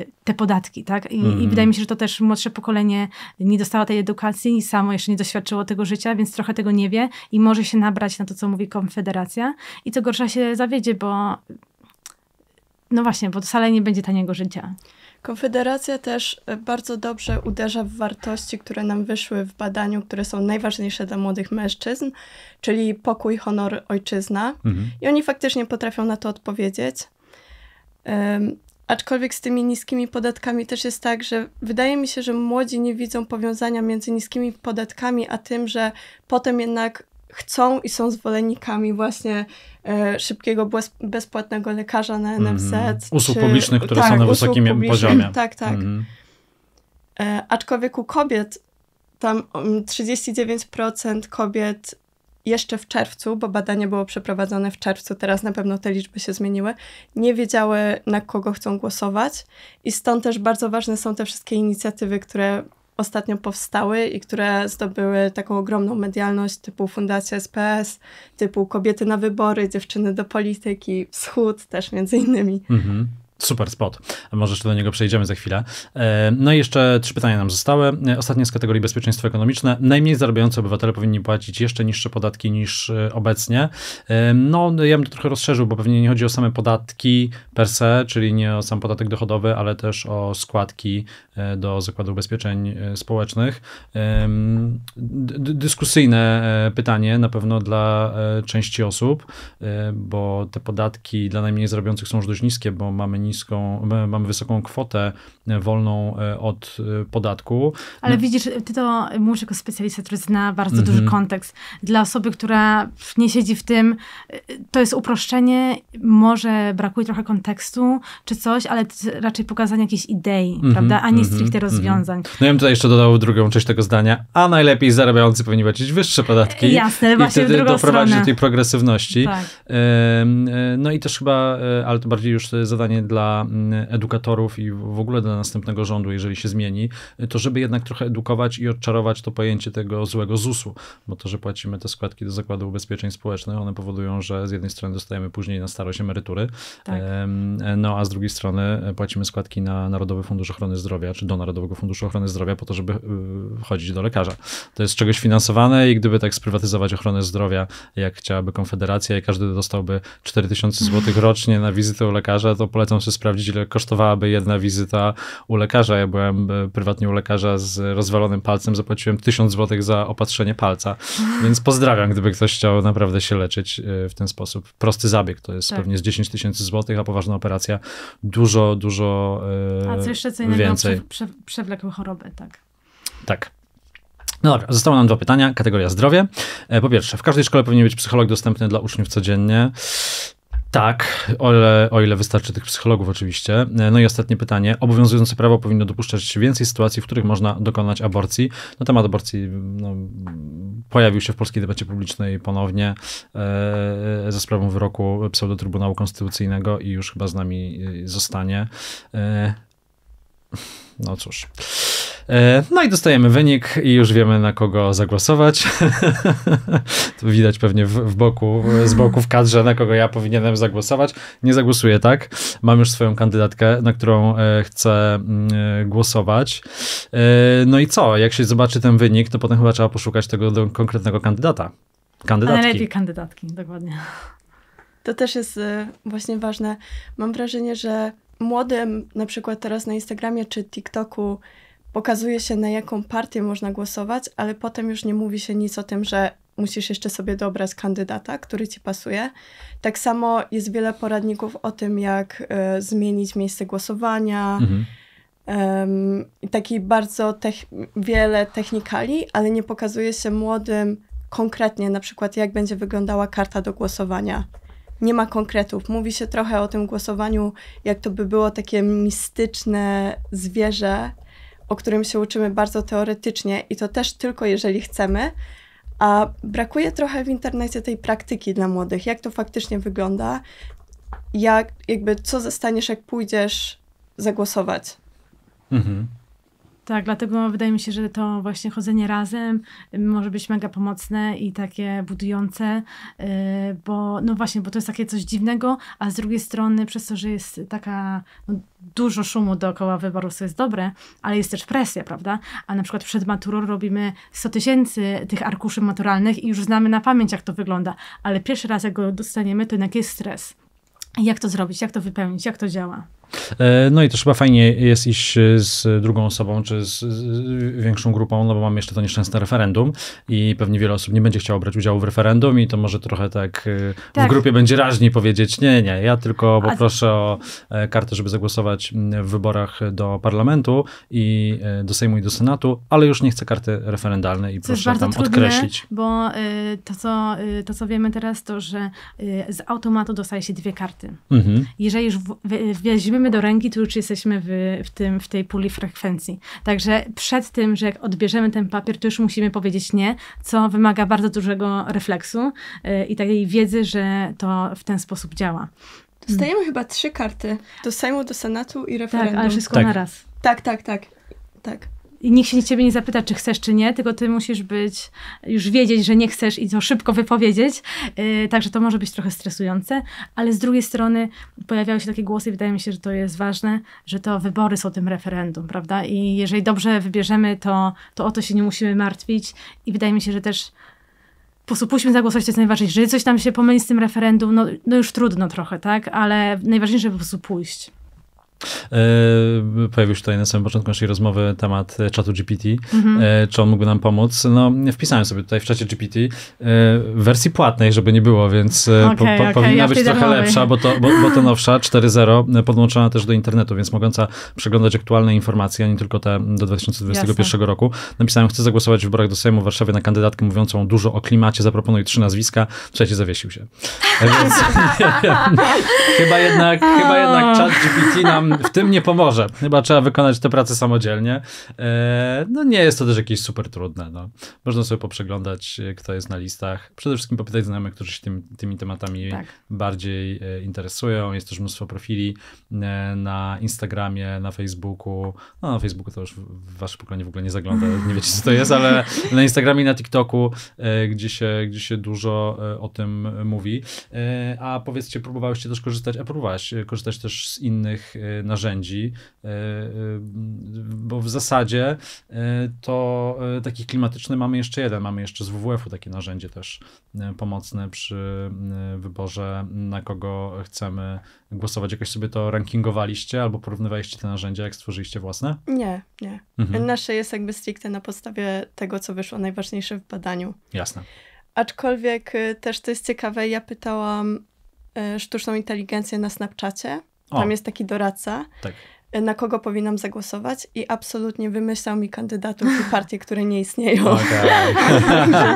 y, te podatki, tak? I, mm. I, mhm. wydaje mi się, że to też młodsze pokolenie nie dostało tej edukacji i samo jeszcze nie doświadczyło tego życia, więc trochę tego nie wie i może się nabrać na to, co mówi Konfederacja i co gorsza się zawiedzie, bo no właśnie, bo wcale nie będzie taniego życia.
Konfederacja też e, bardzo dobrze uderza w wartości, które nam wyszły w badaniu, które są najważniejsze dla młodych mężczyzn, czyli pokój, honor, ojczyzna. Mhm. I oni faktycznie potrafią na to odpowiedzieć. Um, aczkolwiek z tymi niskimi podatkami też jest tak, że wydaje mi się, że młodzi nie widzą powiązania między niskimi podatkami a tym, że potem jednak chcą i są zwolennikami właśnie e, szybkiego, bezpłatnego lekarza na NFZ. Mm. Usług czy, publicznych, które tak, są na wysokim poziomie. Tak, tak. Mm. E, aczkolwiek u kobiet tam 39% um, kobiet jeszcze w czerwcu, bo badanie było przeprowadzone w czerwcu, teraz na pewno te liczby się zmieniły, nie wiedziały na kogo chcą głosować i stąd też bardzo ważne są te wszystkie inicjatywy, które ostatnio powstały i które zdobyły taką ogromną medialność, typu Fundacja SPS, typu Kobiety na Wybory, Dziewczyny do Polityki, Wschód też między innymi.
Mhm. Super spot. Może jeszcze do niego przejdziemy za chwilę. E, no i jeszcze trzy pytania nam zostały. E, ostatnie z kategorii bezpieczeństwo ekonomiczne. Najmniej zarabiający obywatele powinni płacić jeszcze niższe podatki niż e, obecnie. No, ja bym to trochę rozszerzył, bo pewnie nie chodzi o same podatki per se, czyli nie o sam podatek dochodowy, ale też o składki do Zakładu Ubezpieczeń Społecznych. Dyskusyjne pytanie na pewno dla części osób, bo te podatki dla najmniej zarabiających są już dość niskie, bo mamy niską, mamy wysoką kwotę E, wolną e, od e, podatku. Ale no- widzisz,
ty to mówisz jako specjalista, który zna bardzo mhm. duży kontekst. Dla osoby, która nie siedzi w tym, to jest uproszczenie, może brakuje trochę kontekstu czy coś, ale raczej pokazanie jakiejś idei, mhm, prawda, a nie mm stricte mhm. rozwiązań.
No ja bym tutaj jeszcze dodał drugą część tego zdania, a najlepiej zarabiający powinni płacić wyższe podatki. Jasne, właśnie I wtedy to prowadzi do tej progresywności. Tak. No i też chyba, ale to bardziej już zadanie dla mm, edukatorów i w ogóle dla następnego rządu, jeżeli się zmieni, to żeby jednak trochę edukować i odczarować to pojęcie tego złego ZUS-u, bo to, że płacimy te składki do Zakładu Ubezpieczeń Społecznych, one powodują, że z jednej strony dostajemy później na starość emerytury, tak. no a z drugiej strony płacimy składki na Narodowy Fundusz Ochrony Zdrowia, czy do Narodowego Funduszu Ochrony Zdrowia po to, żeby y, chodzić do lekarza. To jest czegoś finansowane i gdyby tak sprywatyzować ochronę zdrowia, jak chciałaby Konfederacja i każdy dostałby 4000 zł rocznie na wizytę u lekarza, to polecam sobie sprawdzić, ile kosztowałaby jedna wizyta u lekarza. Ja byłem e, prywatnie u lekarza z rozwalonym palcem, zapłaciłem 1000 zł za opatrzenie palca. Więc pozdrawiam, gdyby ktoś chciał naprawdę się leczyć e, w ten sposób. Prosty zabieg to jest tak. pewnie z 10 tysięcy złotych, a poważna operacja dużo, dużo więcej. A co jeszcze co innego,
Prze, przewlekłe choroby, tak.
Tak. No dobra, zostały nam dwa pytania. Kategoria zdrowie. E, po pierwsze, w każdej szkole powinien być psycholog dostępny dla uczniów codziennie. Tak, o ile, o ile, wystarczy tych psychologów, oczywiście. No i ostatnie pytanie. Obowiązujące prawo powinno dopuszczać więcej sytuacji, w których można dokonać aborcji. No, temat aborcji no, pojawił się w polskiej debacie publicznej ponownie e, ze sprawą wyroku pseudotrybunału Konstytucyjnego i już chyba z nami e, zostanie. E, no cóż. E, no i dostajemy wynik i już wiemy na kogo zagłosować. widać pewnie w, w, boku, z boku w kadrze, na kogo ja powinienem zagłosować. Nie zagłosuję tak. Mam już swoją kandydatkę, na którą e, chcę mm, e, głosować. No i co? Jak się zobaczy ten wynik, to potem chyba trzeba poszukać tego konkretnego kandydata. Kandydatki. najlepiej
kandydatki, dokładnie. To też jest właśnie ważne. Mam wrażenie, że młodym na przykład teraz na Instagramie czy TikToku pokazuje się, na jaką partię można głosować, ale potem już nie mówi się nic o tym, że musisz jeszcze sobie dobrać kandydata, który ci pasuje. Tak samo jest wiele poradników o tym, jak y, zmienić miejsce głosowania. Mhm. taki bardzo tech- wiele technikali, ale nie pokazuje się młodym konkretnie, na przykład jak będzie wyglądała karta do głosowania. Nie ma konkretów. Mówi się trochę o tym głosowaniu, jak to by było takie mistyczne zwierzę, o którym się uczymy bardzo teoretycznie i to też tylko jeżeli chcemy, a brakuje trochę w internecie tej praktyki dla młodych, jak to faktycznie wygląda, jak, jakby co zostaniesz, jak pójdziesz zagłosować. Mhm.
Tak, dlatego wydaje mi się, że to właśnie chodzenie razem y, może być mega pomocne i takie budujące, y, bo no właśnie, bo to jest takie coś dziwnego, a z drugiej strony przez to, że jest taka no, dużo szumu dookoła wyborów, co jest dobre, ale jest też presja, prawda? A na przykład przed maturą robimy 100 tysięcy tych arkuszy maturalnych i już znamy na pamięć, jak to wygląda, ale pierwszy raz, jak go dostaniemy, to jednak jest stres. Jak to zrobić, jak to wypełnić, jak to działa?
E, no i też chyba fajnie jest iść e, z drugą osobą, czy z, większą grupą, no bo mamy jeszcze to nieszczęsne referendum i pewnie wiele osób nie będzie chciało brać udziału w referendum i to może trochę tak, e, tak. w grupie będzie raźniej powiedzieć, nie, nie, ja tylko poproszę A... o kartę, żeby zagłosować w wyborach do parlamentu i do Sejmu i do Senatu, ale już nie chcę karty referendalnej i co proszę tam trudne, odkreślić.
Bo to co, to, co wiemy teraz, to że z automatu dostaje się dwie karty. Mhm. Jeżeli już weźmiemy weźmiemy do ręki, to już jesteśmy w, w, tym, w tej puli frekwencji. Także przed tym, że jak odbierzemy ten papier, to już musimy powiedzieć nie, co wymaga bardzo dużego refleksu y, i takiej wiedzy, że to w ten sposób działa. Dostajemy hmm. chyba trzy karty. Do Sejmu, do Senatu i referendum. Tak, ale wszystko tak. na raz. Tak, tak, tak. Tak. I nikt się ciebie nie zapyta, czy chcesz, czy nie, tylko ty musisz być, już wiedzieć, że nie chcesz i to szybko wypowiedzieć. Yy, także to może być trochę stresujące, ale z drugiej strony pojawiały się takie głosy, wydaje mi się, że to jest ważne, że to wybory są tym referendum, prawda? I jeżeli dobrze wybierzemy, to, to o to się nie musimy martwić. I wydaje mi się, że też po prostu pójdźmy zagłosować, to jest najważniejsze. Jeżeli coś tam się pomyli z tym referendum, no, no już trudno trochę, tak? Ale najważniejsze po prostu pójść.
E, pojawił się tutaj na samym początku naszej rozmowy temat e, czatu GPT. Mhm. E, czy on mógłby nam pomóc? No, wpisałem sobie tutaj w czacie GPT w wersji płatnej, żeby nie było, więc okay, po, po, okay. powinna ja być trochę lepsza, bo to, bo, bo to nowsza 4.0 podłączona też do internetu, więc mogąca przeglądać aktualne informacje, a nie tylko te do 2021 Jasne. roku. Napisałem, chcę zagłosować w wyborach do Sejmu w Warszawie na kandydatkę mówiącą dużo o klimacie, zaproponuj trzy nazwiska, trzecie zawiesił się. Więc, chyba jednak, chyba jednak czat GPT nam w tym nie pomoże. Chyba trzeba wykonać tę pracę samodzielnie. E, no nie jest to też jakieś super trudne. No. Można sobie poprzeglądać, e, kto jest na listach. Przede wszystkim popytać znajomych, którzy się tym, tymi tematami tak. bardziej e, interesują. Jest też mnóstwo profili na Instagramie, na Facebooku. No na Facebooku to już wasze pokolenie w ogóle nie zagląda, nie wiecie co to jest, ale na Instagramie i na TikToku, gdzie się, gdzie się dużo o tym mówi. A powiedzcie, próbowałeś też korzystać, a próbowałaś korzystać też z innych narzędzi, e, e, bo w zasadzie e, to taki klimatyczny mamy jeszcze jeden, mamy jeszcze z WWF-u takie narzędzie też pomocne przy wyborze, na kogo chcemy głosować. Jakoś sobie to rankingowaliście albo porównywaliście te narzędzia, jak stworzyliście własne? Nie, nie. Mhm.
Nasze jest jakby stricte na podstawie tego, co wyszło najważniejsze w badaniu. Jasne. Aczkolwiek też to jest ciekawe, ja pytałam sztuczną inteligencję na Snapchacie, o. Tam jest taki doradca. Tak na kogo powinnam zagłosować i absolutnie wymyślał mi kandydatów i partii, które nie istnieją. Okay. Czy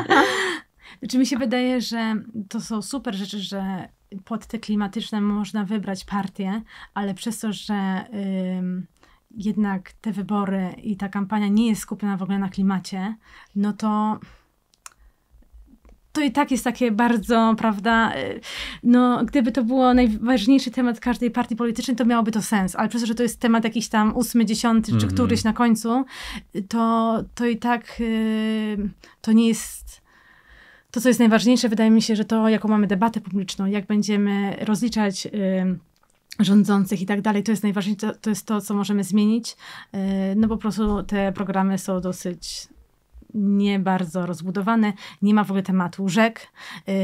znaczy, mi się wydaje, że to są super rzeczy, że pod te klimatyczne można wybrać partie, ale przez to, że ym, jednak te wybory i ta kampania nie jest skupiona w ogóle na klimacie, no to to i tak jest takie bardzo, prawda, y, no gdyby to było najważniejszy temat każdej partii politycznej, to miałoby to sens, ale przez to, że to jest temat jakiś tam ósmy, dziesiąty, mm -hmm. czy mhm. któryś na końcu, to, to i tak y, to nie jest to, co jest najważniejsze, wydaje mi się, że to, jaką mamy debatę publiczną, jak będziemy rozliczać. Y, rządzących i tak dalej, to jest najważniejsze, to, to jest to, co możemy zmienić, no po prostu te programy są dosyć nie bardzo rozbudowane, nie ma w ogóle tematu rzek.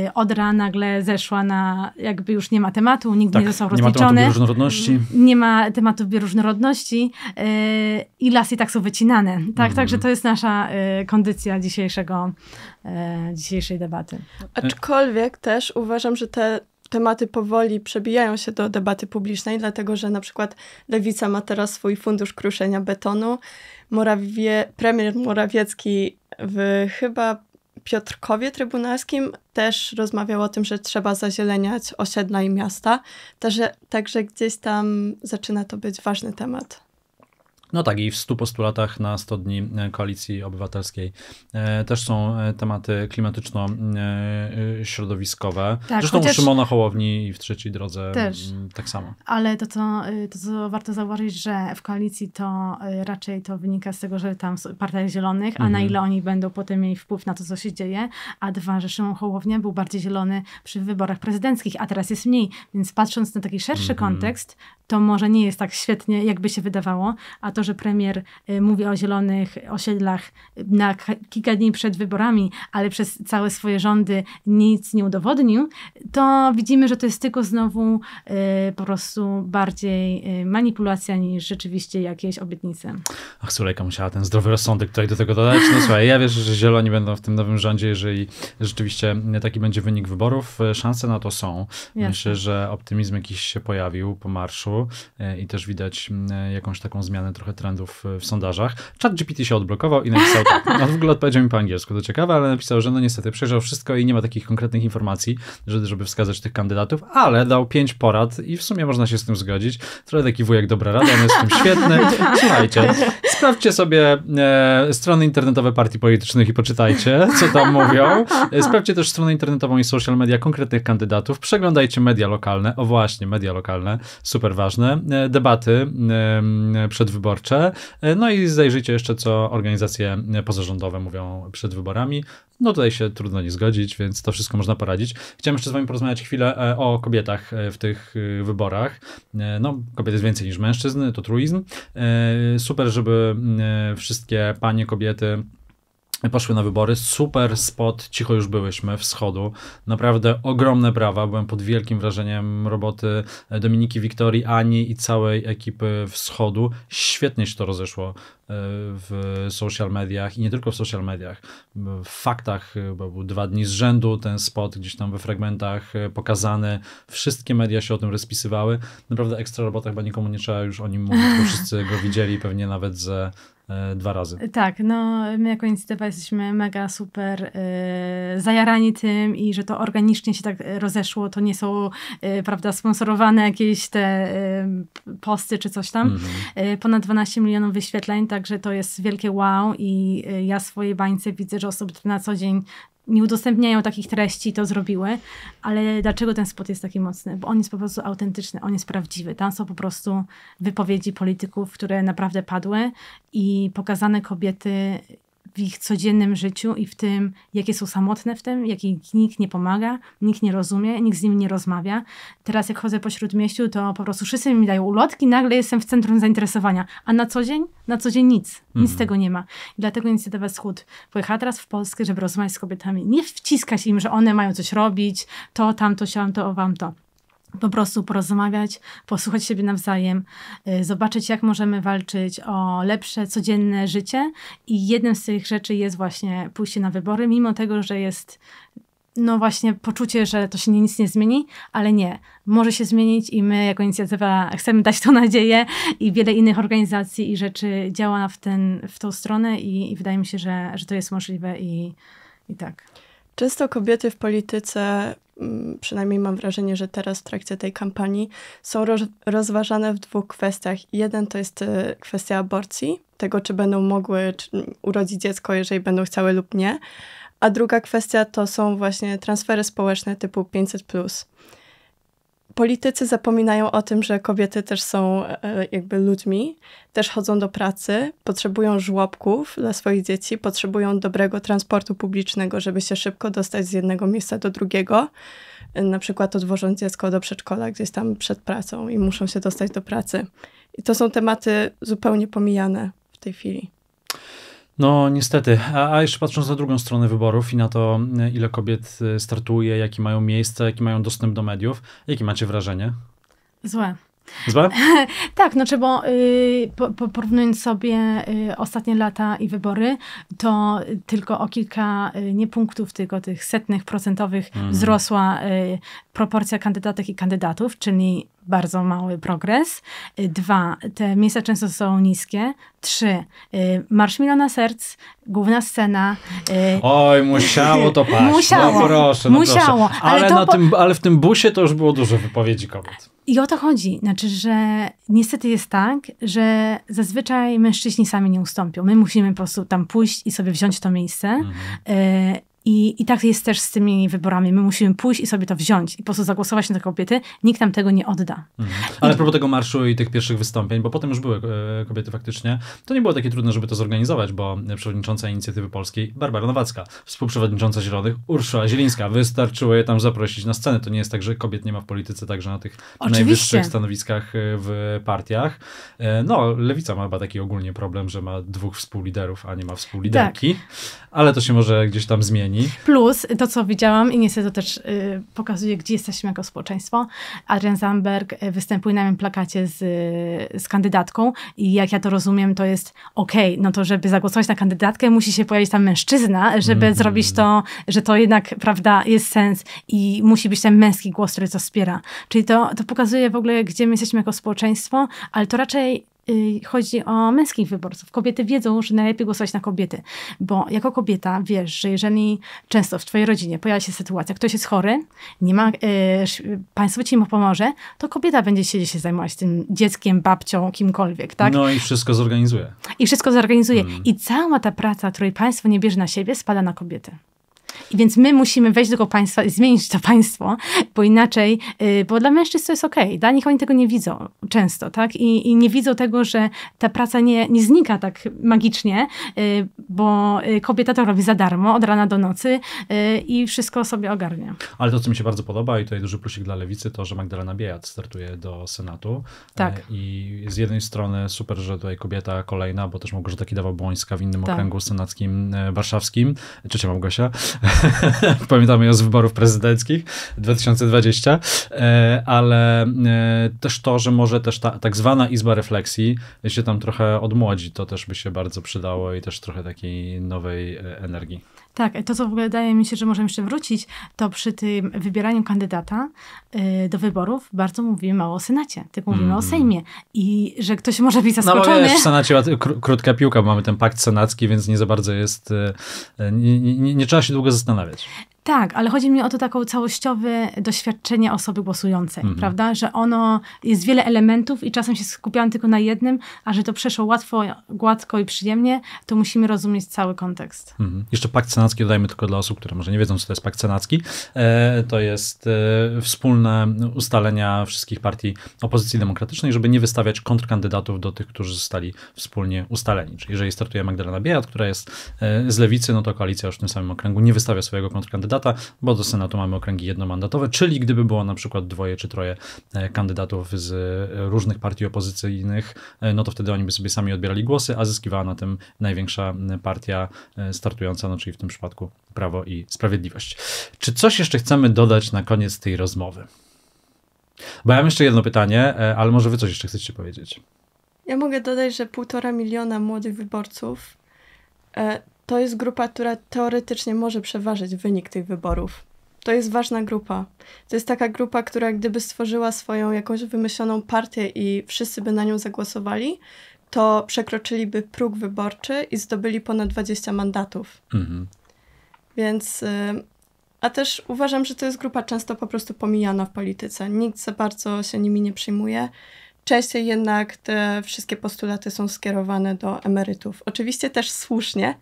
Y, Odra nagle zeszła na, jakby już nie ma tematu, nikt tak, nie został rozliczony. Mm, nie ma tematu bioróżnorodności. Nie ma tematu bioróżnorodności i lasy tak są wycinane.
Tak, mm Także to jest nasza y, kondycja dzisiejszego, y, dzisiejszej debaty. Aczkolwiek też uważam, że te tematy powoli przebijają się do debaty publicznej, dlatego że na przykład Lewica ma teraz swój fundusz kruszenia betonu. Morawie, premier Morawiecki w chyba Piotrkowie Trybunalskim też rozmawiał o tym, że trzeba zazieleniać osiedla i miasta. Także, także gdzieś tam zaczyna to być ważny temat.
No tak, i w 100 postulatach na 100 dni e, Koalicji Obywatelskiej e, też są e, tematy klimatyczno-środowiskowe. Tak, Zresztą chociaż... u Szymona Hołowni i w Trzeciej Drodze też. tak samo.
Ale to co, y, to, co warto zauważyć, że w koalicji to y, raczej to wynika z tego, że tam partia zielonych, a mhm. na ile oni będą potem mieli wpływ na to, co się dzieje, a dwa, że Szymon Hołownia był bardziej zielony przy wyborach prezydenckich, a teraz jest mniej. Więc patrząc na taki szerszy mhm. kontekst, to może nie jest tak świetnie, jakby się wydawało, a to to, że premier y, mówi o zielonych osiedlach y, na kilka dni przed wyborami, ale przez całe swoje rządy nic nie udowodnił, to widzimy, że to jest tylko znowu y, po prostu bardziej manipulacja niż rzeczywiście jakieś obietnice.
Ach, Sulejka musiała ten zdrowy rozsądek tutaj do tego dodać. No słuchaj, ja wierzę, że zieloni będą w tym nowym rządzie, jeżeli rzeczywiście taki będzie wynik wyborów. Szanse na to są. Jasne. Myślę, że optymizm jakiś się pojawił po marszu i też widać jakąś taką zmianę trochę trochę trendów e, w sondażach. Chat GPT się odblokował i napisał tak. No w ogóle odpowiedział mi po angielsku, to ciekawe, ale napisał, że no niestety przejrzał wszystko i nie ma takich konkretnych informacji, żeby wskazać tych kandydatów, ale dał pięć porad i w sumie można się z tym zgodzić. Trochę taki wujek dobra rada, on jest w tym świetny. Słuchajcie, sprawdźcie sobie e, strony internetowe partii politycznych i poczytajcie, co tam mówią. E, sprawdźcie też stronę internetową i social media konkretnych kandydatów. Przeglądajcie media lokalne. O właśnie, media lokalne, super ważne. E, debaty e, przedwyborcze wyborcze. E, no i zajrzyjcie jeszcze, co organizacje pozarządowe mówią przed wyborami. No tutaj się trudno nie zgodzić, więc to wszystko można poradzić. Chciałem jeszcze z wami porozmawiać chwilę e, o kobietach e, w tych wyborach. No, kobiet jest więcej niż mężczyzn, to truizm. Super, żeby wszystkie panie kobiety poszły na wybory. Super spot, cicho już byłyśmy, wschodu. Naprawdę ogromne brawa. Byłem pod wielkim wrażeniem roboty Dominiki, Wiktorii, Ani i całej ekipy wschodu. Świetnie się to rozeszło e, w social mediach i nie tylko w social mediach. W faktach, bo był dwa dni z rzędu ten spot gdzieś tam we fragmentach e, pokazany. Wszystkie media się o tym rozpisywały. Naprawdę ekstra robota, chyba nikomu nie trzeba już o nim mówić, bo wszyscy go widzieli pewnie nawet ze E, dwa razy.
Tak, no my jako inicjatywa jesteśmy mega super y, zajarani tym i że to organicznie się tak e, rozeszło, to nie są y, prawda, sponsorowane jakieś te y, posty czy coś tam. Mm-hmm. ponad 12 milionów wyświetleń, także to jest wielkie wow i ja w swojej bańce widzę, że osoby, na co dzień nie udostępniają takich treści, to zrobiły, ale dlaczego ten spot jest taki mocny? Bo on jest po prostu autentyczny, on jest prawdziwy. Tam są po prostu wypowiedzi polityków, które naprawdę padły i pokazane kobiety w ich codziennym życiu i w tym, jakie są samotne w tym, jak ich nikt nie pomaga, nikt nie rozumie, nikt z nimi nie rozmawia. Teraz jak chodzę pośród śródmieściu, to po prostu wszyscy mi dają ulotki, nagle jestem w centrum zainteresowania. A na co dzień? Na co dzień nic. Nic mhm. tego nie ma. I dlatego inicjatywa Wschód pojechała teraz w Polskę, żeby rozmawiać z kobietami. Nie wciskać im, że one mają coś robić, to, tamto, siam, to, wam to po prostu porozmawiać, posłuchać siebie nawzajem, y, zobaczyć, jak możemy walczyć o lepsze codzienne życie. I jednym z tych rzeczy jest właśnie pójście na wybory, mimo tego, że jest no właśnie poczucie, że to się nic nie zmieni, ale nie. Może się zmienić i my jako inicjatywa chcemy dać tą nadzieję i wiele innych organizacji i rzeczy działa w, ten, w tą
stronę i, i wydaje mi się, że, że to jest możliwe i, i tak. Często kobiety w polityce Mm, przynajmniej mam wrażenie, że teraz w trakcie tej kampanii, są rozważane w dwóch kwestiach. Jeden to jest e, kwestia aborcji, tego czy będą mogły czy urodzić dziecko, jeżeli będą chciały lub nie. A druga kwestia to są właśnie transfery społeczne typu 500 politycy zapominają o tym, że kobiety też są e, jakby ludźmi, też chodzą do pracy, potrzebują żłobków dla swoich dzieci, potrzebują dobrego transportu publicznego, żeby się szybko dostać z jednego miejsca do drugiego. E, na przykład odwożąc dziecko do przedszkola gdzieś tam przed pracą i muszą się dostać do pracy. I to są tematy zupełnie pomijane w tej chwili.
No niestety, a, a, jeszcze patrząc na drugą stronę wyborów i na to, e, ile kobiet e, startuje, jakie mają miejsce, jaki mają dostęp do mediów, jakie macie wrażenie? Złe. Złe?
tak, no bo y, po, porównując sobie y, ostatnie lata i wybory, to tylko o kilka, y, nie punktów, tylko tych setnych procentowych mm. wzrosła y, proporcja kandydatek i kandydatów, czyli bardzo mały progres. Y, dwa, te miejsca często są niskie. Trzy, y, Marsz na Serc, główna scena. Y, Oj, musiało to paść. Musiało. No proszę, no musiało. Proszę. No ale, ale, tym,
ale w tym busie to już było dużo wypowiedzi kobiet.
I o to chodzi. Znaczy, że niestety jest tak, że zazwyczaj mężczyźni sami nie ustąpią. My musimy po prostu tam pójść i sobie wziąć to miejsce. Mhm. I, I tak jest też z tymi wyborami. My musimy pójść i sobie to wziąć i po prostu zagłosować na te kobiety. Nikt nam tego nie odda. Mhm.
Ale I... propos tego marszu i tych pierwszych wystąpień, bo potem już były e, kobiety faktycznie, to nie było takie trudne, żeby to zorganizować, bo przewodnicząca Inicjatywy Polskiej Barbara Nowacka, współprzewodnicząca Zielonych Urszula Zielińska, wystarczyło je tam zaprosić na scenę. To nie jest tak, że kobiet nie ma w polityce, także na tych Oczywiście. najwyższych stanowiskach e, w partiach. E, no, Lewica ma chyba taki ogólnie problem, że ma dwóch współliderów, a nie ma współliderki, tak. ale to się może gdzieś tam zmienić zmieni.
Plus to, co widziałam i niestety to też y, pokazuje, gdzie jesteśmy jako społeczeństwo. Adrian Zamberg y, występuje na moim plakacie z, z kandydatką i jak ja to rozumiem, to jest okej, okay, no to żeby zagłosować na kandydatkę, musi się pojawić tam mężczyzna, żeby mm. zrobić to, że to jednak, prawda, jest sens i musi być ten męski głos, który to wspiera. Czyli to, to pokazuje w ogóle, gdzie my jesteśmy jako społeczeństwo, ale to raczej Y, chodzi o męskich wyborców. Kobiety wiedzą, że najlepiej głosować na kobiety, bo jako kobieta wiesz, że jeżeli często w twojej rodzinie pojawia się sytuacja, ktoś jest chory, nie ma, y, państwo ci mu pomoże, to kobieta będzie siedzieć się zajmować tym dzieckiem, babcią, kimkolwiek, tak? No
i wszystko zorganizuje.
I wszystko zorganizuje. Hmm. I cała ta praca, której państwo nie bierze na siebie, spada na kobiety. I więc my musimy wejść do tego państwa i zmienić to państwo, bo inaczej, y, bo dla mężczyzn to jest okej, okay. dla nich oni tego nie widzą często, tak? I, I, nie widzą tego, że ta praca nie, nie znika tak magicznie, y, bo y, kobieta to robi za darmo od rana do nocy i wszystko sobie ogarnia.
Ale to, co mi się bardzo podoba i tutaj duży plusik dla lewicy, to, że Magdalena Biejat startuje do Senatu. E, tak. I z jednej strony super, że tutaj kobieta kolejna, bo też Małgorzata Kidawa-Błońska w innym tak. okręgu senackim e, warszawskim. Trzecia Małgosia. Pamiętamy ją z wyborów prezydenckich 2020, e, ale e, też to, że może też ta tak zwana Izba Refleksji się tam trochę odmłodzi, to też by się bardzo przydało i też trochę takiej nowej e, energii.
Tak, to co w ogóle daje mi się, że możemy jeszcze wrócić, to przy tym wybieraniu kandydata y, do wyborów bardzo mówimy mało o Senacie, tylko mówimy o mhm. Sejmie i że ktoś może być no zaskoczony. No wiesz, w
Senacie kró krótka piłka, bo mamy ten pakt senacki, więc nie za bardzo jest, y, y nie, nie, trzeba się długo zastanawiać.
Tak, ale chodzi mi o to taką całościowe doświadczenie osoby głosującej, mhm. prawda? Że ono jest wiele elementów i czasem się skupiamy tylko na jednym, a że to przeszło łatwo, gładko i przyjemnie, to musimy rozumieć cały kontekst.
Mhm. Jeszcze pakt senacki dodajmy tylko dla osób, które może nie wiedzą, co to jest pakt senacki. E, to jest e, wspólne ustalenia wszystkich partii opozycji demokratycznej, żeby nie wystawiać kontrkandydatów do tych, którzy zostali wspólnie ustaleni. Czyli jeżeli startuje Magdalena Biejat, która jest e, z lewicy, no to koalicja już w tym samym okręgu nie wystawia swojego kontrkandydatu kandydata, bo do Senatu mamy okręgi jednomandatowe, czyli gdyby było na przykład dwoje czy troje e, kandydatów z e, różnych partii opozycyjnych, e, no to wtedy oni by sobie sami odbierali głosy, a zyskiwała na tym największa partia startująca, no czyli w tym przypadku Prawo i Sprawiedliwość. Czy coś jeszcze chcemy dodać na koniec tej rozmowy? Bo ja mam jeszcze jedno pytanie, ale może wy coś jeszcze chcecie powiedzieć.
Ja mogę dodać, że półtora miliona młodych wyborców to jest grupa, która teoretycznie może przeważyć wynik tych wyborów. To jest ważna grupa. To jest taka grupa, która gdyby stworzyła swoją jakąś wymyśloną partię i wszyscy by na nią zagłosowali, to przekroczyliby próg wyborczy i zdobyli ponad 20 mandatów. Mhm. Więc. Y, a też uważam, że to jest grupa często po prostu pomijana w polityce. Nikt za bardzo się nimi nie przyjmuje. Częściej jednak te wszystkie postulaty są skierowane do emerytów. Oczywiście też słusznie,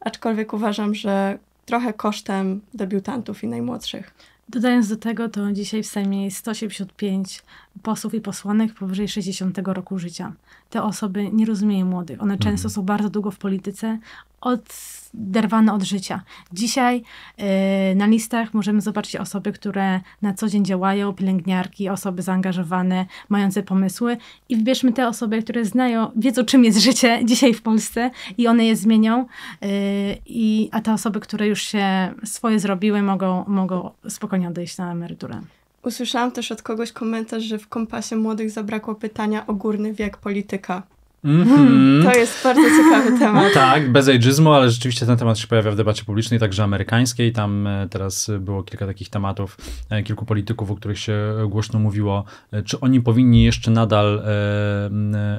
aczkolwiek uważam, że trochę kosztem debiutantów i najmłodszych.
Dodając do tego, to dzisiaj w Sejmie jest 185 posłów i posłanek powyżej 60 roku życia. Te osoby nie rozumieją młodych. One mhm. często są bardzo długo w polityce, oderwane od życia. Dzisiaj y, na listach możemy zobaczyć osoby, które na co dzień działają, pielęgniarki, osoby zaangażowane, mające pomysły i wybierzmy te osoby, które znają, wiedzą czym jest życie dzisiaj w Polsce i one je zmienią, y, i, a te osoby, które już się swoje zrobiły, mogą, mogą spokojnie odejść na emeryturę.
Usłyszałam też od kogoś komentarz, że w kompasie młodych zabrakło pytania o górny wiek polityka. Mm-hmm. To jest bardzo ciekawy temat. Tak,
bez ageizmu, ale rzeczywiście ten temat się pojawia w debacie publicznej, także amerykańskiej. Tam e, teraz było kilka takich tematów, e, kilku polityków, o których się głośno mówiło. E, czy oni powinni jeszcze nadal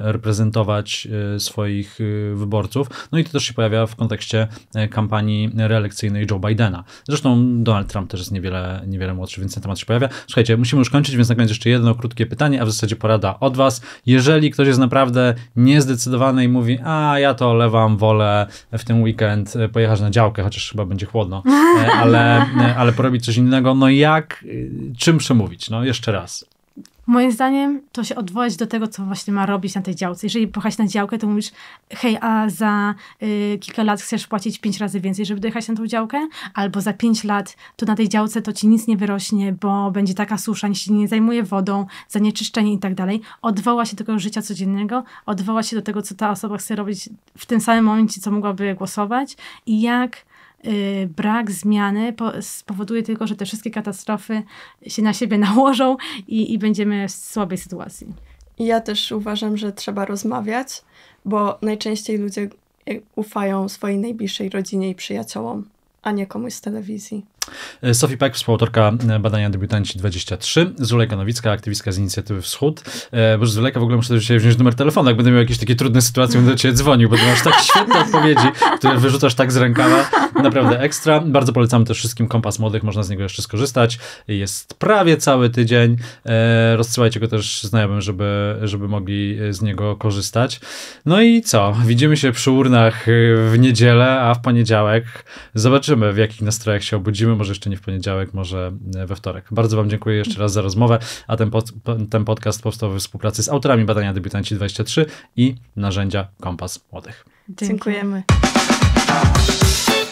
reprezentować swoich wyborców? No i to też się pojawia w kontekście kampanii reelekcyjnej Joe Bidena. Zresztą Donald Trump też jest niewiele, niewiele młodszy, więc ten temat się pojawia. Słuchajcie, musimy już kończyć, więc na koniec jeszcze jedno krótkie pytanie, a w zasadzie porada od Was. Jeżeli ktoś jest naprawdę nie niezdecydowany i mówi, a ja to olewam, wolę w ten weekend e, pojechać na działkę, chociaż chyba będzie chłodno, e, ale, e, ale porobić coś innego, no jak, czym przemówić, no jeszcze raz.
Moim zdaniem to się odwołać do tego, co właśnie ma robić na tej działce. Jeżeli pojechać na działkę, to mówisz, hej, a za y, kilka lat chcesz płacić pięć razy więcej, żeby dojechać na tą działkę, albo za pięć lat to na tej działce to ci nic nie wyrośnie, bo będzie taka susza, nic się nie zajmuje wodą, zanieczyszczenie i tak dalej. Odwoła się do tego życia codziennego, odwoła się do tego, co ta osoba chce robić w tym samym momencie, co mogłaby głosować i jak Y, brak zmiany spowoduje tylko, że te wszystkie katastrofy się na siebie nałożą i, i będziemy w słabej sytuacji.
Ja też uważam, że trzeba rozmawiać, bo najczęściej ludzie y, ufają swojej najbliższej rodzinie i przyjaciołom, a nie komuś z telewizji.
E, Sophie Peck, współautorka e, badania Debiutanci 23, Zulejka Nowicka, aktywistka z inicjatywy Wschód. E, bo Zulejka w ogóle muszę dzisiaj wziąć numer telefonu, jak będę miał jakieś takie trudne sytuacje, będę do ciebie dzwonił, bo masz tak świetne odpowiedzi, które wyrzucasz tak z rękawa. Naprawdę ekstra. Bardzo polecam też wszystkim Kompas Młodych, można z niego jeszcze skorzystać. Jest prawie cały tydzień. E, rozsyłajcie go też znajomym, żeby, żeby mogli e, z niego korzystać. No i co? Widzimy się przy urnach w niedzielę, a w poniedziałek zobaczymy, w jakich nastrojach się obudzimy wrócimy, może jeszcze nie w poniedziałek, może e, we wtorek. Bardzo Wam dziękuję jeszcze raz za rozmowę, a ten, pod, ten podcast powstał we współpracy z autorami badania Debiutanci 23 i narzędzia Kompas Młodych.
Dziękujemy.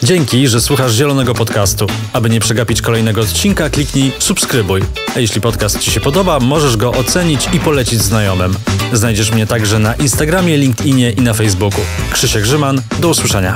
Dzięki, że słuchasz Zielonego Podcastu. Aby nie przegapić kolejnego odcinka, kliknij subskrybuj. A jeśli podcast Ci się podoba, możesz go ocenić i polecić znajomym. Znajdziesz mnie także na Instagramie, LinkedInie i na Facebooku. Krzysiek Grzyman, do usłyszenia.